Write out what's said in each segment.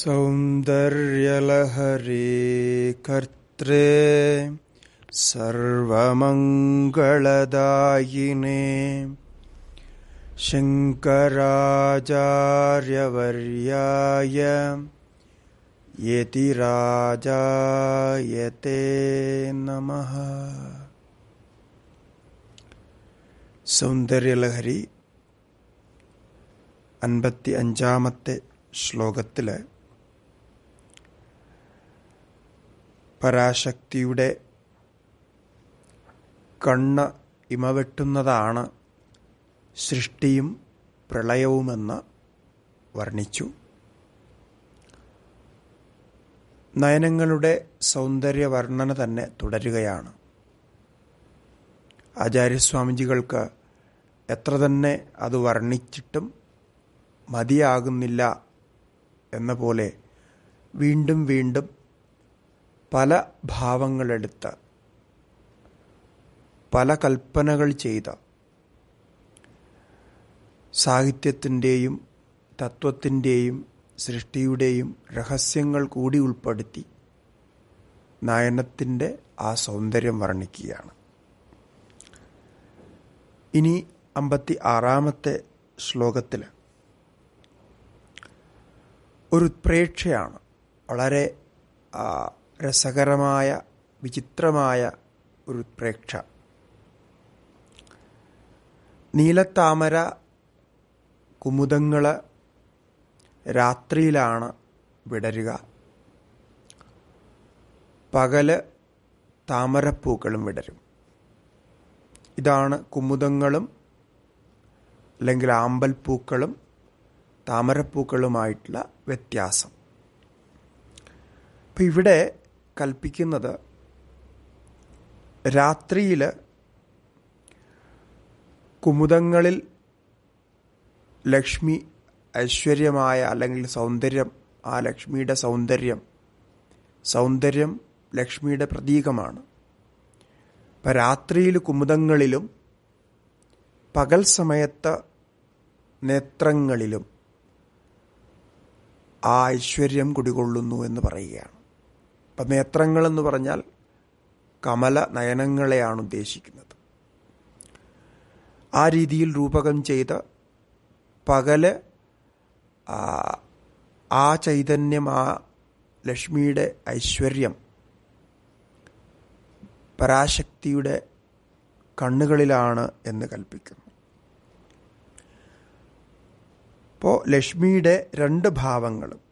सौन्दर्यलहरे कर्त्रे सर्वमङ्गलदायिने शङ्कराचार्यवर्याय यतिराजायते नमः സൗന്ദര്യലഹരി അൻപത്തി അഞ്ചാമത്തെ ശ്ലോകത്തിൽ പരാശക്തിയുടെ കണ്ണ് ഇമവെട്ടുന്നതാണ് സൃഷ്ടിയും പ്രളയവുമെന്ന് വർണ്ണിച്ചു നയനങ്ങളുടെ സൗന്ദര്യവർണ്ണന തന്നെ തുടരുകയാണ് ആചാര്യസ്വാമിജികൾക്ക് എത്ര തന്നെ അത് വർണ്ണിച്ചിട്ടും മതിയാകുന്നില്ല എന്ന പോലെ വീണ്ടും വീണ്ടും പല ഭാവങ്ങളെടുത്ത് പല കൽപ്പനകൾ ചെയ്ത സാഹിത്യത്തിൻ്റെയും തത്വത്തിൻ്റെയും സൃഷ്ടിയുടെയും രഹസ്യങ്ങൾ കൂടി ഉൾപ്പെടുത്തി നയനത്തിൻ്റെ ആ സൗന്ദര്യം വർണ്ണിക്കുകയാണ് ഇനി അമ്പത്തി ആറാമത്തെ ശ്ലോകത്തിൽ ഒരു ഉത്പ്രേക്ഷയാണ് വളരെ രസകരമായ വിചിത്രമായ ഒരു പ്രേക്ഷ നീലത്താമര കുമുദങ്ങൾ രാത്രിയിലാണ് വിടരുക പകല് താമരപ്പൂക്കളും വിടരും ഇതാണ് കുമുദങ്ങളും അല്ലെങ്കിൽ ആമ്പൽപ്പൂക്കളും താമരപ്പൂക്കളുമായിട്ടുള്ള വ്യത്യാസം അപ്പം ഇവിടെ കൽപ്പിക്കുന്നത് രാത്രിയിൽ കുമുദങ്ങളിൽ ലക്ഷ്മി ഐശ്വര്യമായ അല്ലെങ്കിൽ സൗന്ദര്യം ആ ലക്ഷ്മിയുടെ സൗന്ദര്യം സൗന്ദര്യം ലക്ഷ്മിയുടെ പ്രതീകമാണ് ഇപ്പം രാത്രിയിൽ കുമുദങ്ങളിലും പകൽ സമയത്ത് നേത്രങ്ങളിലും ആ ഐശ്വര്യം കുടികൊള്ളുന്നു എന്ന് പറയുകയാണ് അപ്പം നേത്രങ്ങളെന്ന് പറഞ്ഞാൽ കമല നയനങ്ങളെയാണ് ഉദ്ദേശിക്കുന്നത് ആ രീതിയിൽ രൂപകം ചെയ്ത പകല് ആ ചൈതന്യം ആ ലക്ഷ്മിയുടെ ഐശ്വര്യം പരാശക്തിയുടെ കണ്ണുകളിലാണ് എന്ന് കൽപ്പിക്കുന്നു അപ്പോൾ ലക്ഷ്മിയുടെ രണ്ട് ഭാവങ്ങളും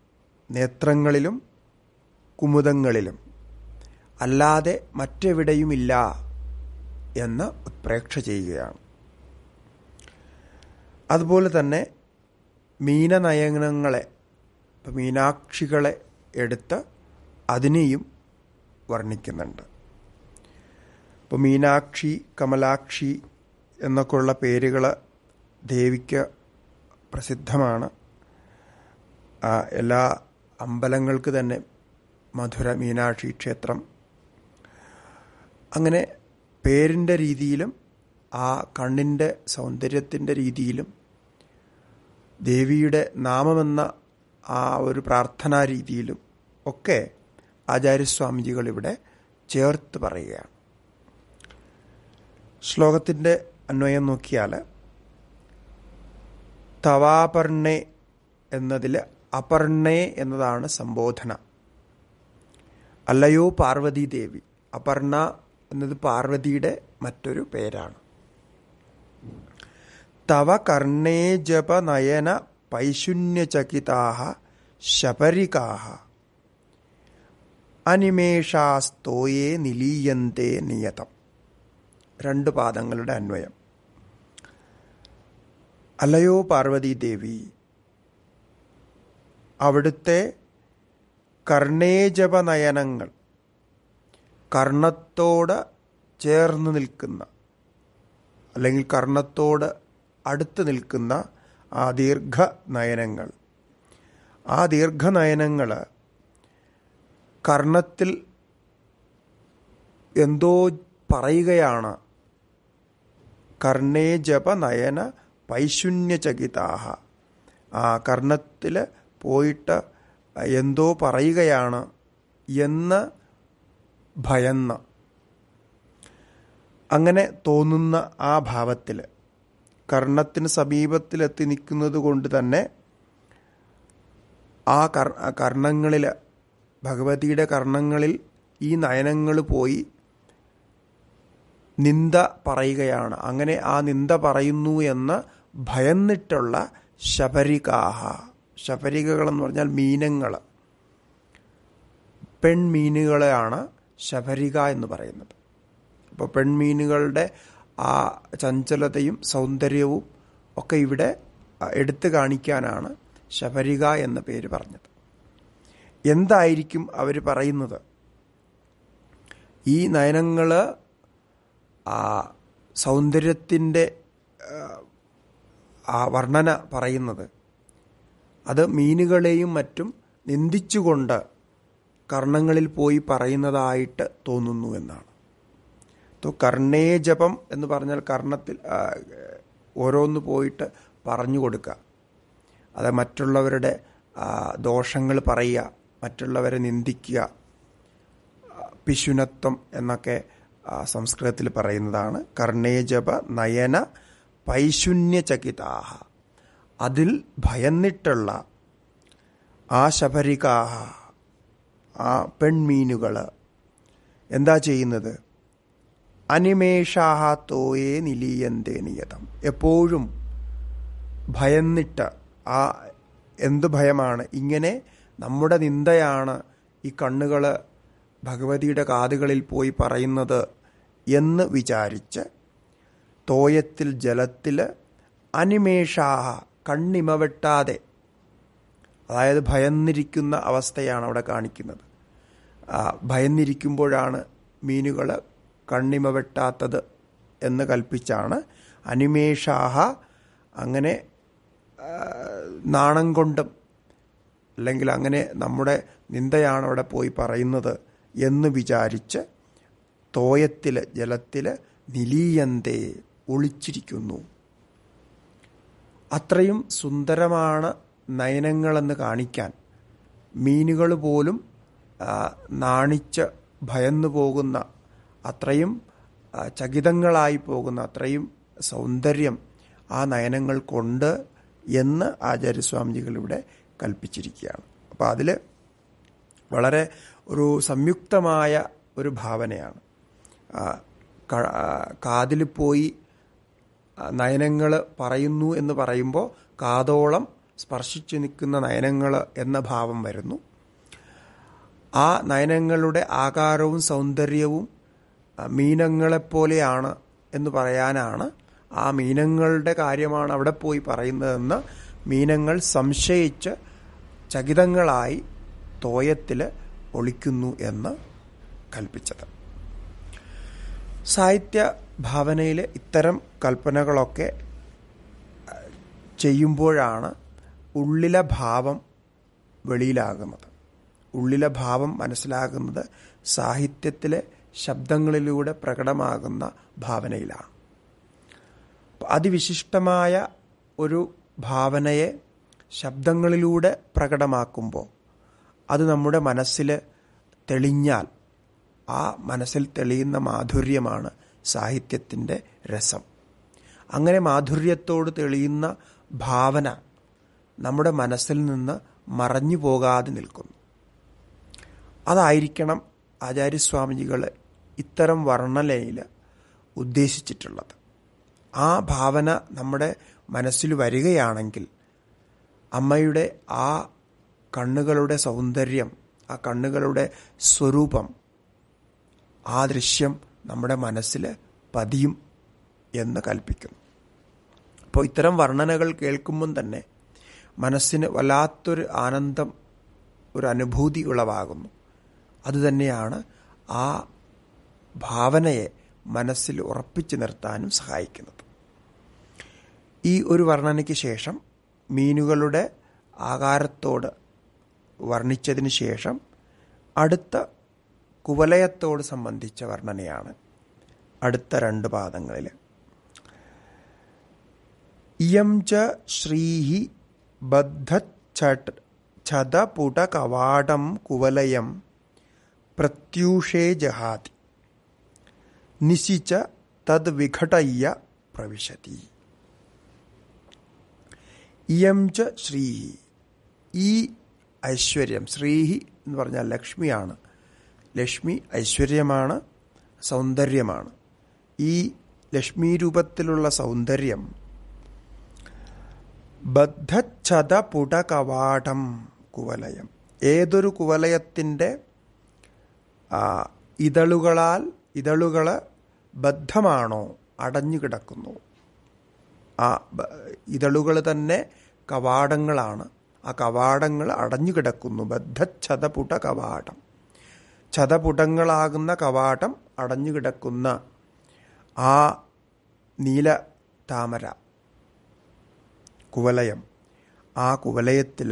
നേത്രങ്ങളിലും കുമുദങ്ങളിലും അല്ലാതെ മറ്റെവിടെയുമില്ല എന്ന് ഉത്പ്രേക്ഷ ചെയ്യുകയാണ് അതുപോലെ തന്നെ മീനനയനങ്ങളെ മീനാക്ഷികളെ എടുത്ത് അതിനെയും വർണ്ണിക്കുന്നുണ്ട് ഇപ്പോൾ മീനാക്ഷി കമലാക്ഷി എന്നൊക്കെയുള്ള പേരുകൾ ദേവിക്ക് പ്രസിദ്ധമാണ് എല്ലാ അമ്പലങ്ങൾക്ക് തന്നെ മധുര മീനാക്ഷി ക്ഷേത്രം അങ്ങനെ പേരിൻ്റെ രീതിയിലും ആ കണ്ണിൻ്റെ സൗന്ദര്യത്തിൻ്റെ രീതിയിലും ദേവിയുടെ നാമമെന്ന ആ ഒരു പ്രാർത്ഥനാ രീതിയിലും ഒക്കെ ആചാര്യസ്വാമിജികൾ ഇവിടെ ചേർത്ത് പറയുകയാണ് ശ്ലോകത്തിൻ്റെ അന്വയം നോക്കിയാൽ തവാപർണെ എന്നതിൽ അപർണേ എന്നതാണ് സംബോധന അല്ലയോ പാർവതി ദേവി അപർണ എന്നത് പാർവതിയുടെ മറ്റൊരു പേരാണ് തവ കർണേ നയന പൈശുന്യചകിതാഹ ശബരികാഹ അനിമേഷാസ്തോയെ നിലീയന്തെ നിയതം രണ്ട് പാദങ്ങളുടെ അന്വയം അല്ലയോ പാർവതി ദേവി അവിടുത്തെ കർണേജപനയനങ്ങൾ കർണത്തോട് ചേർന്ന് നിൽക്കുന്ന അല്ലെങ്കിൽ കർണത്തോട് അടുത്ത് നിൽക്കുന്ന ആ ദീർഘ നയനങ്ങൾ ആ ദീർഘനയനങ്ങൾ കർണത്തിൽ എന്തോ പറയുകയാണ് കർണേജപ ജപനയന പൈശുന്യചകിതാഹ ആ കർണത്തിൽ പോയിട്ട് എന്തോ പറയുകയാണ് എന്ന് ഭയന്ന് അങ്ങനെ തോന്നുന്ന ആ ഭാവത്തിൽ കർണത്തിന് സമീപത്തിലെത്തി നിൽക്കുന്നത് കൊണ്ട് തന്നെ ആ കർ കർണങ്ങളിൽ ഭഗവതിയുടെ കർണങ്ങളിൽ ഈ നയനങ്ങൾ പോയി നിന്ദ പറയുകയാണ് അങ്ങനെ ആ നിന്ദ പറയുന്നു എന്ന് ഭയന്നിട്ടുള്ള ശബരികാഹ ശബരികകളെന്ന് പറഞ്ഞാൽ മീനങ്ങൾ പെൺമീനുകളെയാണ് ശബരിക എന്ന് പറയുന്നത് അപ്പോൾ പെൺമീനുകളുടെ ആ ചഞ്ചലതയും സൗന്ദര്യവും ഒക്കെ ഇവിടെ എടുത്തു കാണിക്കാനാണ് ശബരിക എന്ന പേര് പറഞ്ഞത് എന്തായിരിക്കും അവർ പറയുന്നത് ഈ നയനങ്ങൾ സൗന്ദര്യത്തിൻ്റെ ആ വർണ്ണന പറയുന്നത് അത് മീനുകളെയും മറ്റും നിന്ദിച്ചുകൊണ്ട് കർണങ്ങളിൽ പോയി പറയുന്നതായിട്ട് തോന്നുന്നു എന്നാണ് കർണേ ജപം എന്ന് പറഞ്ഞാൽ കർണത്തിൽ ഓരോന്ന് പോയിട്ട് പറഞ്ഞു കൊടുക്കുക അത് മറ്റുള്ളവരുടെ ദോഷങ്ങൾ പറയുക മറ്റുള്ളവരെ നിന്ദിക്കുക പിശുനത്വം എന്നൊക്കെ സംസ്കൃതത്തിൽ പറയുന്നതാണ് കർണേജപ നയന പൈശുന്യചകിതാഹ അതിൽ ഭയന്നിട്ടുള്ള ആ ശബരിക ആ പെൺമീനുകൾ എന്താ ചെയ്യുന്നത് അനിമേഷാഹ തോയെ നിലീയന്തെ നിയതം എപ്പോഴും ഭയന്നിട്ട് ആ എന്ത് ഭയമാണ് ഇങ്ങനെ നമ്മുടെ നിന്ദയാണ് ഈ കണ്ണുകൾ ഭഗവതിയുടെ കാതുകളിൽ പോയി പറയുന്നത് എന്ന് വിചാരിച്ച് തോയത്തിൽ ജലത്തിൽ അനിമേഷാഹ കണ്ണിമവെട്ടാതെ അതായത് ഭയന്നിരിക്കുന്ന അവസ്ഥയാണ് അവിടെ കാണിക്കുന്നത് ഭയന്നിരിക്കുമ്പോഴാണ് മീനുകൾ കണ്ണിമവെട്ടാത്തത് എന്ന് കൽപ്പിച്ചാണ് അനിമേഷാഹ അങ്ങനെ നാണം കൊണ്ടും അല്ലെങ്കിൽ അങ്ങനെ നമ്മുടെ നിന്ദയാണ് അവിടെ പോയി പറയുന്നത് എന്ന് വിചാരിച്ച് തോയത്തിൽ ജലത്തിൽ നിലീയന്തേ ഒളിച്ചിരിക്കുന്നു അത്രയും സുന്ദരമാണ് നയനങ്ങളെന്ന് കാണിക്കാൻ മീനുകൾ പോലും നാണിച്ച് ഭയന്നു പോകുന്ന അത്രയും ചകിതങ്ങളായി പോകുന്ന അത്രയും സൗന്ദര്യം ആ നയനങ്ങൾക്കുണ്ട് എന്ന് ആചാര്യസ്വാമിജികൾ ഇവിടെ കൽപ്പിച്ചിരിക്കുകയാണ് അപ്പോൾ അതിൽ വളരെ ഒരു സംയുക്തമായ ഒരു ഭാവനയാണ് കാതിൽ പോയി നയനങ്ങൾ പറയുന്നു എന്ന് പറയുമ്പോൾ കാതോളം സ്പർശിച്ചു നിൽക്കുന്ന നയനങ്ങൾ എന്ന ഭാവം വരുന്നു ആ നയനങ്ങളുടെ ആകാരവും സൗന്ദര്യവും മീനങ്ങളെപ്പോലെയാണ് എന്ന് പറയാനാണ് ആ മീനങ്ങളുടെ കാര്യമാണ് അവിടെ പോയി പറയുന്നതെന്ന് മീനങ്ങൾ സംശയിച്ച് ചകിതങ്ങളായി തോയത്തിൽ ഒളിക്കുന്നു എന്ന് കൽപ്പിച്ചത് സാഹിത്യ ഭാവനയിൽ ഇത്തരം കൽപ്പനകളൊക്കെ ചെയ്യുമ്പോഴാണ് ഉള്ളിലെ ഭാവം വെളിയിലാകുന്നത് ഉള്ളിലെ ഭാവം മനസ്സിലാകുന്നത് സാഹിത്യത്തിലെ ശബ്ദങ്ങളിലൂടെ പ്രകടമാകുന്ന ഭാവനയിലാണ് അതിവിശിഷ്ടമായ ഒരു ഭാവനയെ ശബ്ദങ്ങളിലൂടെ പ്രകടമാക്കുമ്പോൾ അത് നമ്മുടെ മനസ്സിൽ തെളിഞ്ഞാൽ ആ മനസ്സിൽ തെളിയുന്ന മാധുര്യമാണ് സാഹിത്യത്തിൻ്റെ രസം അങ്ങനെ മാധുര്യത്തോട് തെളിയുന്ന ഭാവന നമ്മുടെ മനസ്സിൽ നിന്ന് മറഞ്ഞു പോകാതെ നിൽക്കുന്നു അതായിരിക്കണം ആചാര്യസ്വാമിജികൾ ഇത്തരം വർണ്ണലയിൽ ഉദ്ദേശിച്ചിട്ടുള്ളത് ആ ഭാവന നമ്മുടെ മനസ്സിൽ വരികയാണെങ്കിൽ അമ്മയുടെ ആ കണ്ണുകളുടെ സൗന്ദര്യം ആ കണ്ണുകളുടെ സ്വരൂപം ആ ദൃശ്യം നമ്മുടെ മനസ്സിൽ പതിയും എന്ന് കൽപ്പിക്കുന്നു അപ്പോൾ ഇത്തരം വർണ്ണനകൾ കേൾക്കുമ്പം തന്നെ മനസ്സിന് വല്ലാത്തൊരു ആനന്ദം ഒരു അനുഭൂതി ഉളവാകുന്നു അതുതന്നെയാണ് ആ ഭാവനയെ മനസ്സിൽ ഉറപ്പിച്ചു നിർത്താനും സഹായിക്കുന്നത് ഈ ഒരു വർണ്ണനയ്ക്ക് ശേഷം മീനുകളുടെ ആകാരത്തോട് വർണ്ണിച്ചതിന് ശേഷം അടുത്ത കുവലയത്തോട് സംബന്ധിച്ച വർണ്ണനയാണ് അടുത്ത രണ്ട് പാദങ്ങളിൽ ഇയം ച ശ്രീഹി കവാടം കുവലയം പ്രത്യൂഷേ ജഹാതി നിശിച്ച തദ് വിഘടയ്യ പ്രവിശതി ഇയം ച ശ്രീഹി ഈ ഐശ്വര്യം ശ്രീഹി എന്ന് പറഞ്ഞാൽ ലക്ഷ്മിയാണ് ലക്ഷ്മി ഐശ്വര്യമാണ് സൗന്ദര്യമാണ് ഈ ലക്ഷ്മി രൂപത്തിലുള്ള സൗന്ദര്യം പുട കവാടം കുവലയം ഏതൊരു കുവലയത്തിൻ്റെ ഇതളുകളാൽ ഇതളുകൾ ബദ്ധമാണോ അടഞ്ഞു കിടക്കുന്നു ആ ഇതളുകൾ തന്നെ കവാടങ്ങളാണ് ആ കവാടങ്ങൾ അടഞ്ഞു കിടക്കുന്നു ബദ്ധച്ഛതപുട കവാടം ചതപുടങ്ങളാകുന്ന കവാടം അടഞ്ഞുകിടക്കുന്ന ആ നീല താമര കുവലയം ആ കുവലയത്തിൽ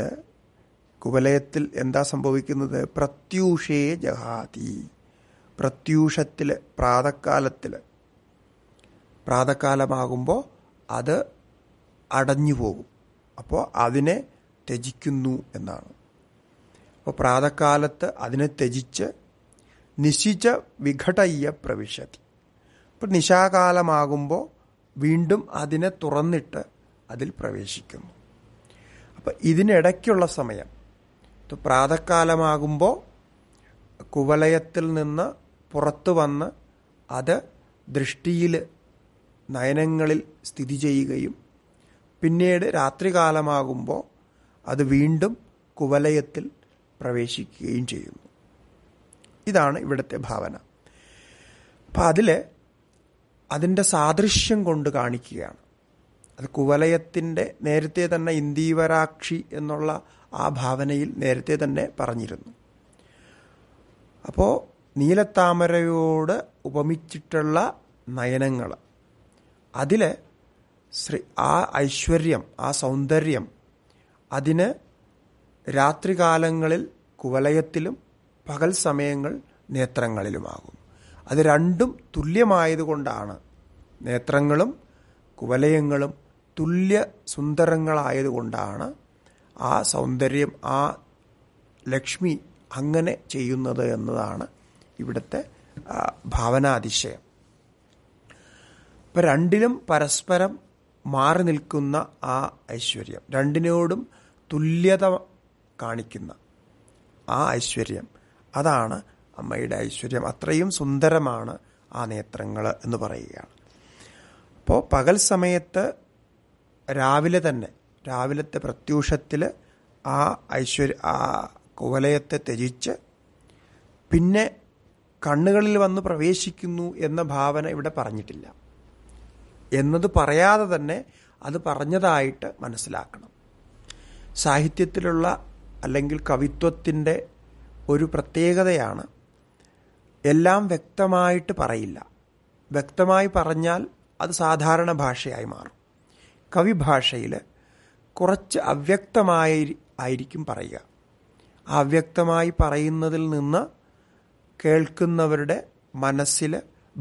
കുവലയത്തിൽ എന്താ സംഭവിക്കുന്നത് പ്രത്യൂഷേ ജഹാതി പ്രത്യൂഷത്തിൽ പ്രാതക്കാലത്തിൽ പ്രാതക്കാലമാകുമ്പോൾ അത് അടഞ്ഞു പോകും അപ്പോൾ അതിനെ ത്യജിക്കുന്നു എന്നാണ് അപ്പോൾ പ്രാതക്കാലത്ത് അതിനെ ത്യജിച്ച് നിശിച്ച വിഘടയ്യ പ്രവിശതി ഇപ്പം നിശാകാലമാകുമ്പോൾ വീണ്ടും അതിനെ തുറന്നിട്ട് അതിൽ പ്രവേശിക്കുന്നു അപ്പം ഇതിനിടയ്ക്കുള്ള സമയം പ്രാതക്കാലമാകുമ്പോൾ കുവലയത്തിൽ നിന്ന് പുറത്തു വന്ന് അത് ദൃഷ്ടിയിൽ നയനങ്ങളിൽ സ്ഥിതി ചെയ്യുകയും പിന്നീട് രാത്രികാലമാകുമ്പോൾ അത് വീണ്ടും കുവലയത്തിൽ പ്രവേശിക്കുകയും ചെയ്യുന്നു ഇതാണ് ഇവിടുത്തെ ഭാവന അപ്പം അതിൽ അതിൻ്റെ സാദൃശ്യം കൊണ്ട് കാണിക്കുകയാണ് അത് കുവലയത്തിൻ്റെ നേരത്തെ തന്നെ ഇന്ദീവരാക്ഷി എന്നുള്ള ആ ഭാവനയിൽ നേരത്തെ തന്നെ പറഞ്ഞിരുന്നു അപ്പോൾ നീലത്താമരയോട് ഉപമിച്ചിട്ടുള്ള നയനങ്ങൾ അതിൽ ശ്രീ ആ ഐശ്വര്യം ആ സൗന്ദര്യം അതിന് രാത്രികാലങ്ങളിൽ കുവലയത്തിലും പകൽ സമയങ്ങൾ നേത്രങ്ങളിലുമാകും അത് രണ്ടും തുല്യമായതുകൊണ്ടാണ് നേത്രങ്ങളും കുവലയങ്ങളും തുല്യ സുന്ദരങ്ങളായതുകൊണ്ടാണ് ആ സൗന്ദര്യം ആ ലക്ഷ്മി അങ്ങനെ ചെയ്യുന്നത് എന്നതാണ് ഇവിടുത്തെ ഭാവനാതിശയം ഇപ്പം രണ്ടിലും പരസ്പരം മാറി നിൽക്കുന്ന ആ ഐശ്വര്യം രണ്ടിനോടും തുല്യത കാണിക്കുന്ന ആ ഐശ്വര്യം അതാണ് അമ്മയുടെ ഐശ്വര്യം അത്രയും സുന്ദരമാണ് ആ നേത്രങ്ങൾ എന്ന് പറയുകയാണ് അപ്പോൾ പകൽ സമയത്ത് രാവിലെ തന്നെ രാവിലത്തെ പ്രത്യൂഷത്തിൽ ആ ഐശ്വര്യ ആ കുവലയത്തെ ത്യജിച്ച് പിന്നെ കണ്ണുകളിൽ വന്ന് പ്രവേശിക്കുന്നു എന്ന ഭാവന ഇവിടെ പറഞ്ഞിട്ടില്ല എന്നത് പറയാതെ തന്നെ അത് പറഞ്ഞതായിട്ട് മനസ്സിലാക്കണം സാഹിത്യത്തിലുള്ള അല്ലെങ്കിൽ കവിത്വത്തിൻ്റെ ഒരു പ്രത്യേകതയാണ് എല്ലാം വ്യക്തമായിട്ട് പറയില്ല വ്യക്തമായി പറഞ്ഞാൽ അത് സാധാരണ ഭാഷയായി മാറും കവി ഭാഷയിൽ കുറച്ച് അവ്യക്തമായി ആയിരിക്കും പറയുക അവ്യക്തമായി പറയുന്നതിൽ നിന്ന് കേൾക്കുന്നവരുടെ മനസ്സിൽ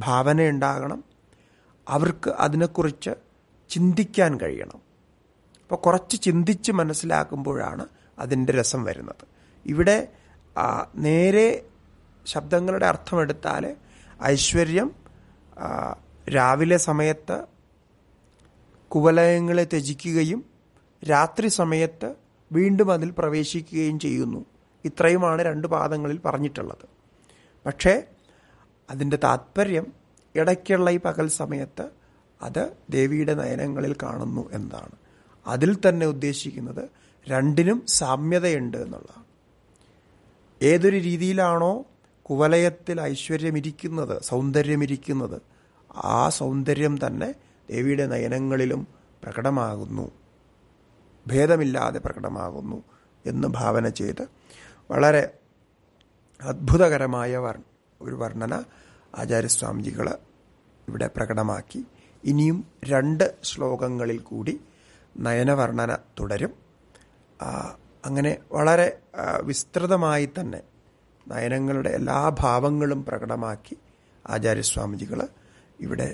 ഭാവനയുണ്ടാകണം അവർക്ക് അതിനെക്കുറിച്ച് ചിന്തിക്കാൻ കഴിയണം അപ്പോൾ കുറച്ച് ചിന്തിച്ച് മനസ്സിലാക്കുമ്പോഴാണ് അതിൻ്റെ രസം വരുന്നത് ഇവിടെ ആ നേരെ ശബ്ദങ്ങളുടെ അർത്ഥമെടുത്താൽ ഐശ്വര്യം രാവിലെ സമയത്ത് കുവലയങ്ങളെ ത്യജിക്കുകയും രാത്രി സമയത്ത് വീണ്ടും അതിൽ പ്രവേശിക്കുകയും ചെയ്യുന്നു ഇത്രയുമാണ് രണ്ട് പാദങ്ങളിൽ പറഞ്ഞിട്ടുള്ളത് പക്ഷേ അതിൻ്റെ താത്പര്യം ഇടയ്ക്കുള്ള ഈ പകൽ സമയത്ത് അത് ദേവിയുടെ നയനങ്ങളിൽ കാണുന്നു എന്നതാണ് അതിൽ തന്നെ ഉദ്ദേശിക്കുന്നത് രണ്ടിനും സാമ്യതയുണ്ട് എന്നുള്ളതാണ് ഏതൊരു രീതിയിലാണോ കുവലയത്തിൽ ഐശ്വര്യമിരിക്കുന്നത് സൗന്ദര്യമിരിക്കുന്നത് ആ സൗന്ദര്യം തന്നെ ദേവിയുടെ നയനങ്ങളിലും പ്രകടമാകുന്നു ഭേദമില്ലാതെ പ്രകടമാകുന്നു എന്ന് ഭാവന ചെയ്ത് വളരെ അത്ഭുതകരമായ വർ ഒരു വർണ്ണന ആചാര്യസ്വാമിജികൾ ഇവിടെ പ്രകടമാക്കി ഇനിയും രണ്ട് ശ്ലോകങ്ങളിൽ കൂടി നയനവർണ്ണന തുടരും അങ്ങനെ വളരെ വിസ്തൃതമായി തന്നെ നയനങ്ങളുടെ എല്ലാ ഭാവങ്ങളും പ്രകടമാക്കി ആചാര്യസ്വാമിജികൾ ഇവിടെ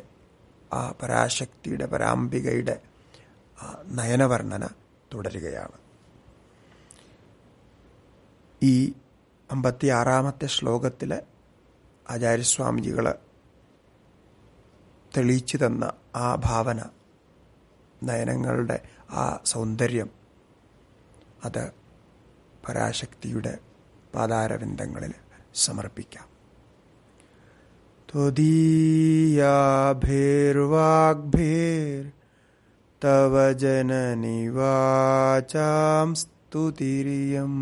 ആ പരാശക്തിയുടെ പരാംബികയുടെ നയനവർണ്ണന തുടരുകയാണ് ഈ അമ്പത്തിയാറാമത്തെ ശ്ലോകത്തിൽ ആചാര്യസ്വാമിജികൾ തെളിയിച്ചു തന്ന ആ ഭാവന നയനങ്ങളുടെ ആ സൗന്ദര്യം അത് പരാശക്തിയുടെ പാതാരവിന്ദങ്ങളിൽ സമർപ്പിക്കാം ത്വദീയാഭിർവാഗ്ഭിർ തവ ജനനിവാചാം സ്തുതിരിയം